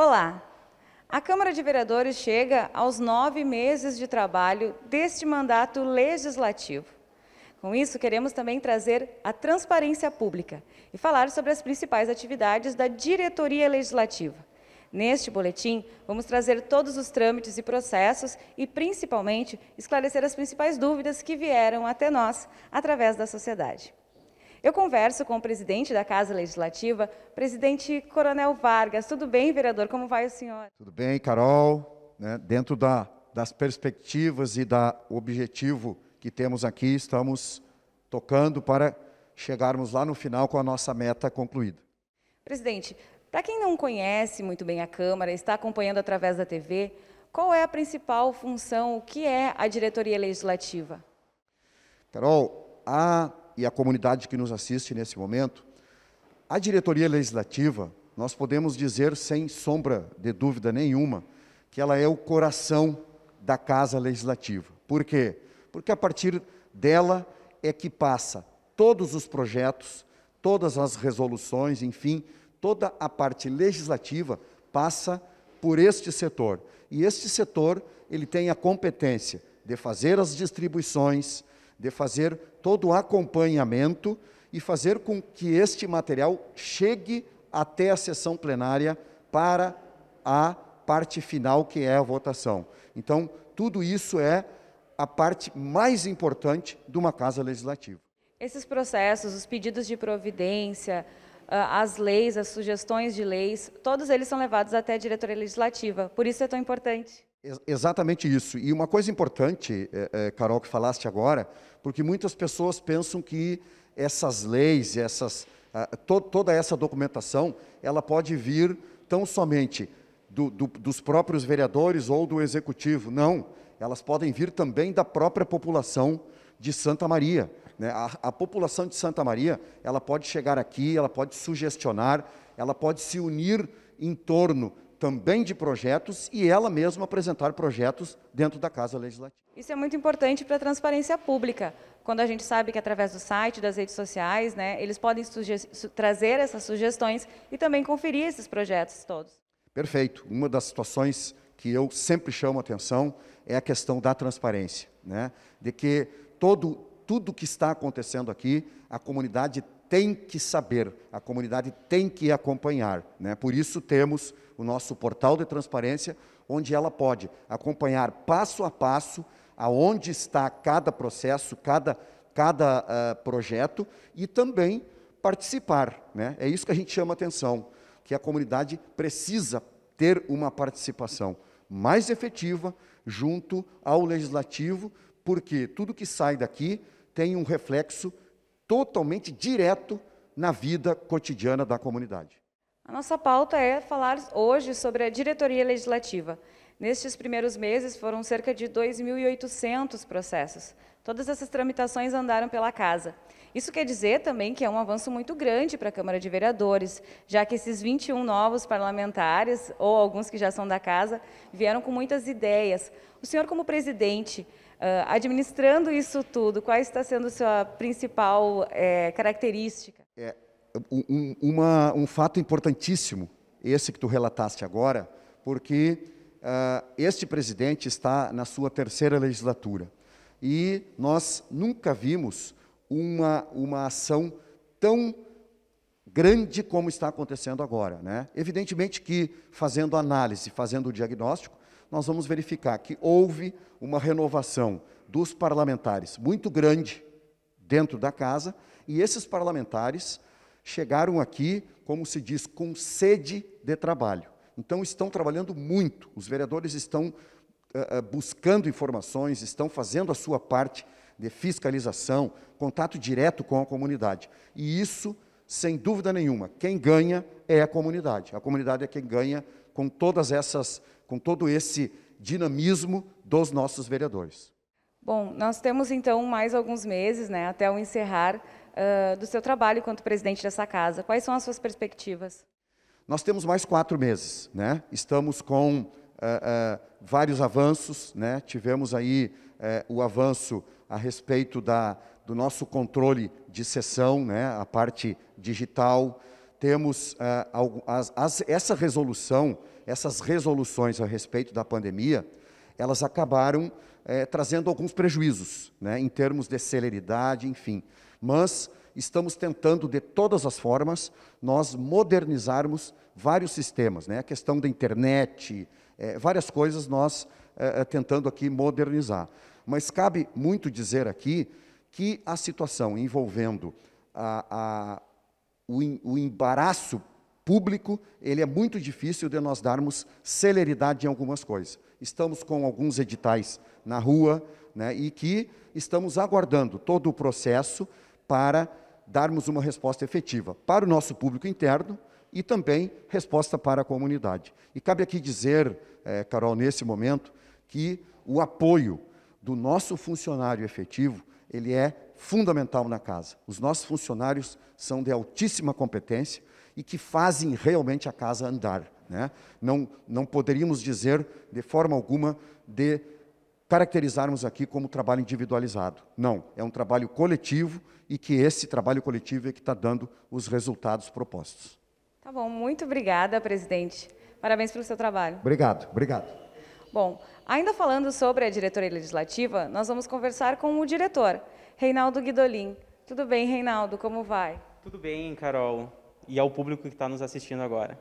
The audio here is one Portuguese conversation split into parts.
Olá! A Câmara de Vereadores chega aos nove meses de trabalho deste mandato legislativo. Com isso, queremos também trazer a transparência pública e falar sobre as principais atividades da diretoria legislativa. Neste boletim, vamos trazer todos os trâmites e processos e, principalmente, esclarecer as principais dúvidas que vieram até nós através da sociedade. Eu converso com o presidente da Casa Legislativa, presidente Coronel Vargas. Tudo bem, vereador? Como vai o senhor? Tudo bem, Carol. Né, dentro da, das perspectivas e do objetivo que temos aqui, estamos tocando para chegarmos lá no final com a nossa meta concluída. Presidente, para quem não conhece muito bem a Câmara, está acompanhando através da TV, qual é a principal função, o que é a diretoria legislativa? Carol, a e a comunidade que nos assiste nesse momento, a diretoria legislativa, nós podemos dizer sem sombra de dúvida nenhuma, que ela é o coração da casa legislativa. Por quê? Porque a partir dela é que passa todos os projetos, todas as resoluções, enfim, toda a parte legislativa passa por este setor. E este setor, ele tem a competência de fazer as distribuições, de fazer todo o acompanhamento e fazer com que este material chegue até a sessão plenária para a parte final, que é a votação. Então, tudo isso é a parte mais importante de uma casa legislativa. Esses processos, os pedidos de providência, ah, as leis, as sugestões de leis, todos eles são levados até a diretoria legislativa. Por isso é tão importante. Exatamente isso. E uma coisa importante, é, é, Carol, que falaste agora, porque muitas pessoas pensam que essas leis, essas, a, to, toda essa documentação, ela pode vir tão somente do, do, dos próprios vereadores ou do executivo. Não, elas podem vir também da própria população de Santa Maria. Né? A, a população de Santa Maria, ela pode chegar aqui, ela pode sugestionar, ela pode se unir em torno também de projetos e ela mesma apresentar projetos dentro da Casa Legislativa. Isso é muito importante para a transparência pública. Quando a gente sabe que através do site, das redes sociais, né, eles podem trazer essas sugestões e também conferir esses projetos todos. Perfeito. Uma das situações que eu sempre chamo atenção é a questão da transparência, né? De que todo tudo que está acontecendo aqui, a comunidade tem que saber, a comunidade tem que acompanhar. Né? Por isso temos o nosso portal de transparência, onde ela pode acompanhar passo a passo aonde está cada processo, cada, cada uh, projeto e também participar. Né? É isso que a gente chama atenção, que a comunidade precisa ter uma participação mais efetiva junto ao legislativo, porque tudo que sai daqui tem um reflexo totalmente direto na vida cotidiana da comunidade. A nossa pauta é falar hoje sobre a diretoria legislativa. Nestes primeiros meses foram cerca de 2.800 processos. Todas essas tramitações andaram pela casa. Isso quer dizer também que é um avanço muito grande para a Câmara de Vereadores, já que esses 21 novos parlamentares, ou alguns que já são da casa, vieram com muitas ideias. O senhor, como presidente, ah, administrando isso tudo, qual está sendo a sua principal eh, característica? É, um, uma, um fato importantíssimo, esse que tu relataste agora, porque uh, este presidente está na sua terceira legislatura e nós nunca vimos uma, uma ação tão grande como está acontecendo agora. Né? Evidentemente que, fazendo análise, fazendo o diagnóstico, nós vamos verificar que houve uma renovação dos parlamentares muito grande dentro da casa, e esses parlamentares chegaram aqui, como se diz, com sede de trabalho. Então, estão trabalhando muito, os vereadores estão uh, buscando informações, estão fazendo a sua parte de fiscalização, contato direto com a comunidade. E isso, sem dúvida nenhuma, quem ganha é a comunidade. A comunidade é quem ganha com todas essas com todo esse dinamismo dos nossos vereadores. Bom, nós temos então mais alguns meses, né, até o encerrar uh, do seu trabalho enquanto presidente dessa casa. Quais são as suas perspectivas? Nós temos mais quatro meses, né? Estamos com uh, uh, vários avanços, né? Tivemos aí o avanço a respeito da, do nosso controle de sessão, né? A parte digital. Temos as, as, essa resolução essas resoluções a respeito da pandemia, elas acabaram é, trazendo alguns prejuízos, né, em termos de celeridade, enfim. Mas estamos tentando, de todas as formas, nós modernizarmos vários sistemas, né, a questão da internet, é, várias coisas nós é, tentando aqui modernizar. Mas cabe muito dizer aqui que a situação envolvendo a, a, o, o embaraço público, ele é muito difícil de nós darmos celeridade em algumas coisas. Estamos com alguns editais na rua, né, e que estamos aguardando todo o processo para darmos uma resposta efetiva para o nosso público interno e também resposta para a comunidade. E cabe aqui dizer, é, Carol, nesse momento, que o apoio do nosso funcionário efetivo, ele é fundamental na casa. Os nossos funcionários são de altíssima competência, e que fazem realmente a casa andar. Né? Não, não poderíamos dizer, de forma alguma, de caracterizarmos aqui como trabalho individualizado. Não, é um trabalho coletivo e que esse trabalho coletivo é que está dando os resultados propostos. Tá bom, muito obrigada, presidente. Parabéns pelo seu trabalho. Obrigado, obrigado. Bom, ainda falando sobre a diretoria legislativa, nós vamos conversar com o diretor, Reinaldo Guidolin. Tudo bem, Reinaldo, como vai? Tudo bem, Carol e ao público que está nos assistindo agora.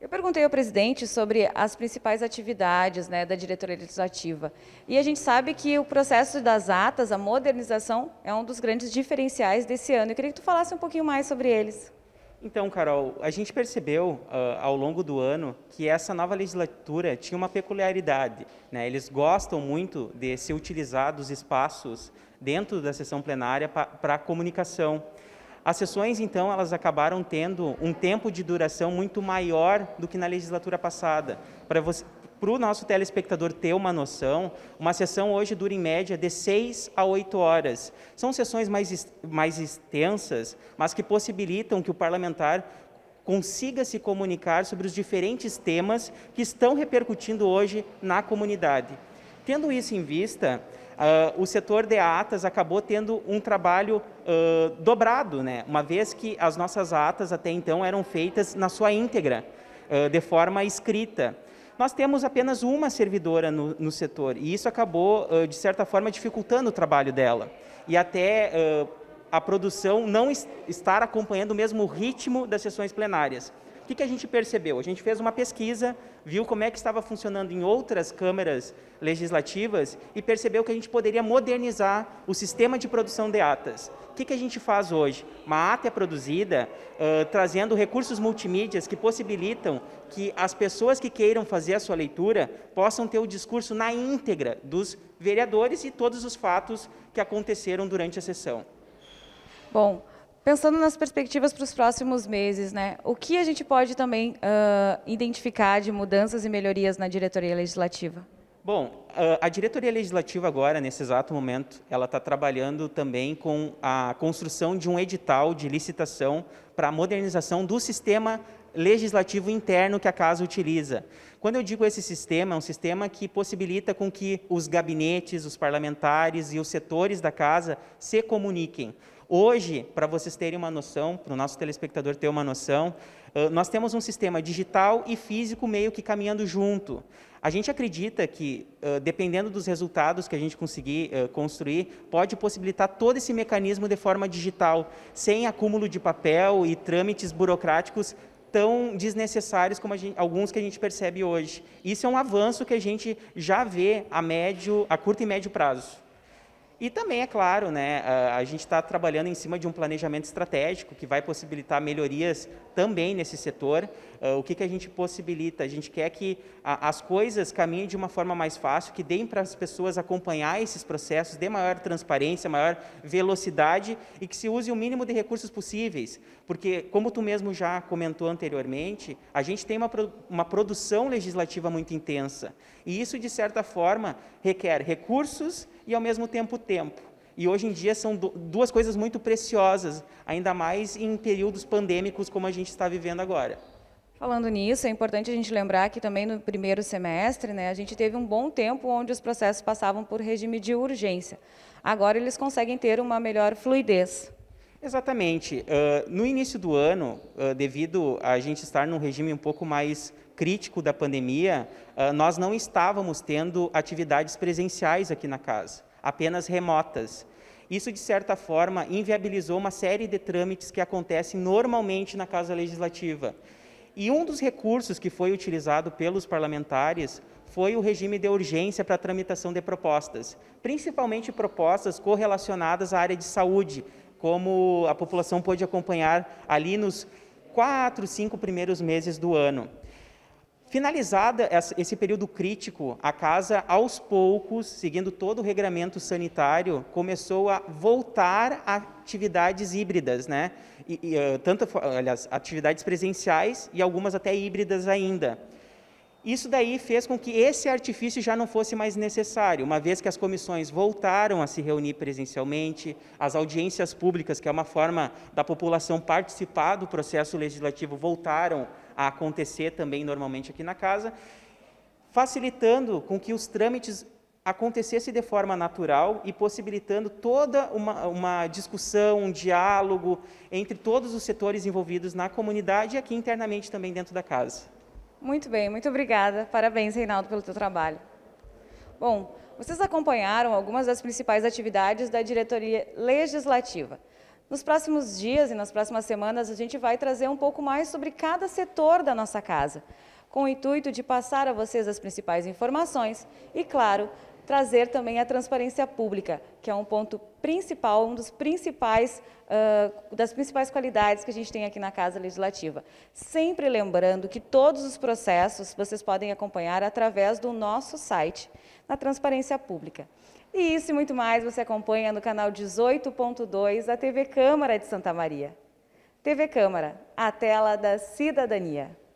Eu perguntei ao presidente sobre as principais atividades né, da diretoria legislativa. E a gente sabe que o processo das atas, a modernização, é um dos grandes diferenciais desse ano. Eu queria que tu falasse um pouquinho mais sobre eles. Então, Carol, a gente percebeu uh, ao longo do ano que essa nova legislatura tinha uma peculiaridade. Né? Eles gostam muito de se utilizar dos espaços dentro da sessão plenária para comunicação. As sessões, então, elas acabaram tendo um tempo de duração muito maior do que na legislatura passada. Para você, para o nosso telespectador ter uma noção, uma sessão hoje dura em média de 6 a 8 horas. São sessões mais, mais extensas, mas que possibilitam que o parlamentar consiga se comunicar sobre os diferentes temas que estão repercutindo hoje na comunidade. Tendo isso em vista, Uh, o setor de atas acabou tendo um trabalho uh, dobrado, né? uma vez que as nossas atas até então eram feitas na sua íntegra, uh, de forma escrita. Nós temos apenas uma servidora no, no setor e isso acabou, de certa forma, dificultando o trabalho dela. E até a produção não estar acompanhando o mesmo ritmo das sessões plenárias que, que a gente percebeu? A gente fez uma pesquisa, viu como é que estava funcionando em outras câmaras legislativas e percebeu que a gente poderia modernizar o sistema de produção de atas. O que, que a gente faz hoje? Uma ata é produzida uh, trazendo recursos multimídias que possibilitam que as pessoas que queiram fazer a sua leitura possam ter o discurso na íntegra dos vereadores e todos os fatos que aconteceram durante a sessão. Bom, Pensando nas perspectivas para os próximos meses, né, o que a gente pode também uh, identificar de mudanças e melhorias na diretoria legislativa? Bom, a diretoria legislativa agora, nesse exato momento, ela está trabalhando também com a construção de um edital de licitação para a modernização do sistema legislativo interno que a casa utiliza. Quando eu digo esse sistema, é um sistema que possibilita com que os gabinetes, os parlamentares e os setores da casa se comuniquem. Hoje, para vocês terem uma noção, para o nosso telespectador ter uma noção, nós temos um sistema digital e físico meio que caminhando junto. A gente acredita que, dependendo dos resultados que a gente conseguir construir, pode possibilitar todo esse mecanismo de forma digital, sem acúmulo de papel e trâmites burocráticos tão desnecessários como gente, alguns que a gente percebe hoje. Isso é um avanço que a gente já vê a médio, a curto e médio prazo. E também, é claro, né, a, gente está trabalhando em cima de um planejamento estratégico que vai possibilitar melhorias também nesse setor. Ah, o que, que a gente possibilita? A gente quer que as coisas caminhem de uma forma mais fácil, que deem para as pessoas acompanhar esses processos, dê maior transparência, maior velocidade e que se use o mínimo de recursos possíveis. Porque, como tu mesmo já comentou anteriormente, a gente tem uma, uma produção legislativa muito intensa. E isso, de certa forma, requer recursos e ao mesmo tempo tempo. E hoje em dia são duas coisas muito preciosas, ainda mais em períodos pandêmicos como a gente está vivendo agora. Falando nisso, é importante a gente lembrar que também no primeiro semestre, né, a gente teve um bom tempo onde os processos passavam por regime de urgência. Agora eles conseguem ter uma melhor fluidez. Exatamente. Uh, no início do ano, uh, devido a gente estar num regime um pouco mais crítico da pandemia, ah, nós não estávamos tendo atividades presenciais aqui na casa, apenas remotas. Isso, de certa forma, inviabilizou uma série de trâmites que acontecem normalmente na Casa Legislativa. E um dos recursos que foi utilizado pelos parlamentares foi o regime de urgência para a tramitação de propostas, principalmente propostas correlacionadas à área de saúde, como a população pôde acompanhar ali nos quatro, cinco primeiros meses do ano. Finalizada esse período crítico, a casa, aos poucos, seguindo todo o regramento sanitário, começou a voltar a atividades híbridas, né? E, e, eh, tanto, aliás, atividades presenciais e algumas até híbridas ainda. Isso daí fez com que esse artifício já não fosse mais necessário, uma vez que as comissões voltaram a se reunir presencialmente, as audiências públicas, que é uma forma da população participar do processo legislativo, voltaram a a acontecer também normalmente aqui na casa, facilitando com que os trâmites acontecesse de forma natural e possibilitando toda uma, uma, discussão, um diálogo entre todos os setores envolvidos na comunidade e aqui internamente também dentro da casa. Muito bem, muito obrigada. Parabéns, Reinaldo, pelo teu trabalho. Bom, vocês acompanharam algumas das principais atividades da diretoria legislativa. Nos próximos dias e nas próximas semanas, a gente vai trazer um pouco mais sobre cada setor da nossa casa, com o intuito de passar a vocês as principais informações e, claro, trazer também a transparência pública, que é um ponto principal, um dos principais, uh, das principais qualidades que a gente tem aqui na Casa Legislativa. Sempre lembrando que todos os processos vocês podem acompanhar através do nosso site, na transparência pública. E isso e muito mais você acompanha no canal 18.2 da TV Câmara de Santa Maria. TV Câmara, a tela da cidadania.